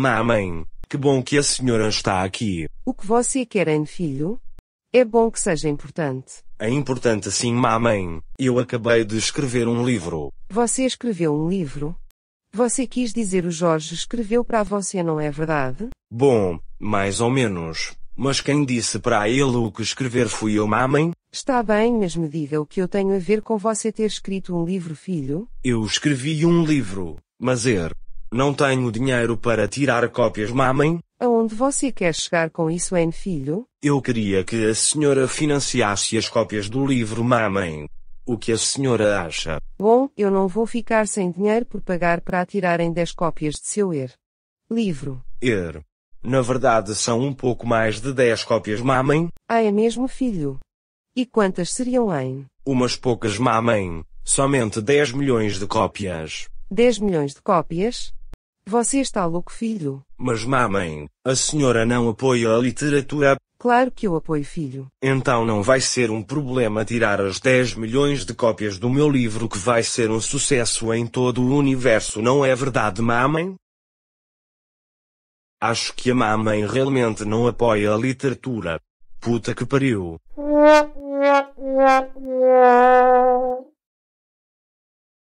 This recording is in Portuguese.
Mamãe, que bom que a senhora está aqui. O que você quer, hein, filho? É bom que seja importante. É importante sim, mamãe. Eu acabei de escrever um livro. Você escreveu um livro? Você quis dizer o Jorge escreveu para você, não é verdade? Bom, mais ou menos. Mas quem disse para ele o que escrever fui eu, mamãe? Está bem, mas me diga o que eu tenho a ver com você ter escrito um livro, filho? Eu escrevi um livro, mas er, não tenho dinheiro para tirar cópias, mamãe. Aonde você quer chegar com isso, hein, filho? Eu queria que a senhora financiasse as cópias do livro, mamãe. O que a senhora acha? Bom, eu não vou ficar sem dinheiro por pagar para tirarem 10 cópias de seu er. Livro. Er. Na verdade, são um pouco mais de 10 cópias, mamãe. Ah, é mesmo, filho? E quantas seriam, hein? Umas poucas, mamãe. Somente 10 milhões de cópias. 10 milhões de cópias? Você está louco, filho? Mas mamãe, a senhora não apoia a literatura? Claro que eu apoio, filho. Então não vai ser um problema tirar as 10 milhões de cópias do meu livro que vai ser um sucesso em todo o universo, não é verdade, mamãe? Acho que a mamãe realmente não apoia a literatura. Puta que pariu.